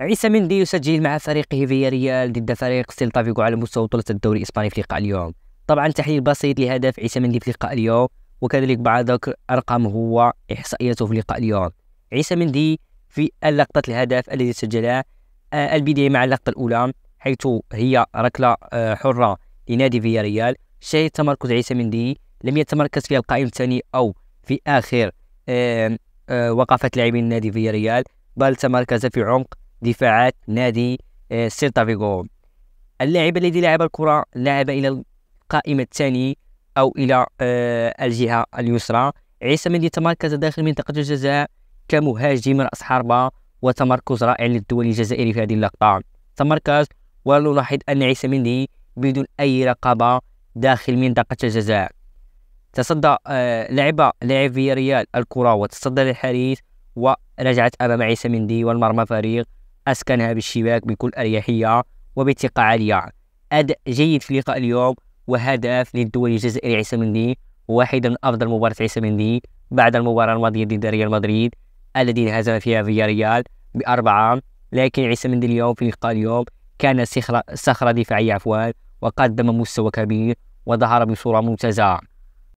عيسى مندي يسجل مع فريقه في ريال ضد فريق سيلتا على مستوى بطولة الدوري الإسباني في لقاء اليوم طبعا تحليل بسيط لهدف عيسى مندي في لقاء اليوم وكذلك بعض أرقامه هو إحصائياته في لقاء اليوم عيسى مندي في اللقطة الهدف الذي سجلها آه، البداية مع اللقطة الأولى حيث هي ركلة آه، حرة لنادي في ريال شهد تمركز عيسى مندي لم يتمركز في القائم الثاني أو في آخر آه، وقفة لاعبين نادي في ريال بل تمركز في عمق دفاعات نادي آه، سيلتا فيغو اللاعب الذي لعب الكرة لعب إلى القائمة الثانية أو إلى آه، الجهة اليسرى عيسى من تمركز داخل منطقة الجزاء كمهاجم رأس حربة وتمركز رائع للدول الجزائري في هذه اللقطة تمركز ونلاحظ أن عيسى مندي بدون أي رقابة داخل منطقة الجزاء تصدى آه، لعب لاعب ريال الكرة وتصدى للحارس ورجعت أمام عيسى مندي والمرمى فريق أسكنها بالشباك بكل أريحية وبثقة عالية أداء جيد في لقاء اليوم وهدف للدول الجزائري عيسى مندي واحدا من أفضل مباراة عيسى مندي بعد المباراة الماضية ضد ريال مدريد الذي انهزم فيها فياريال بأربعة لكن عيسى مندي اليوم في لقاء اليوم كان صخرة دفاعية عفوا وقدم مستوى كبير وظهر بصورة ممتازة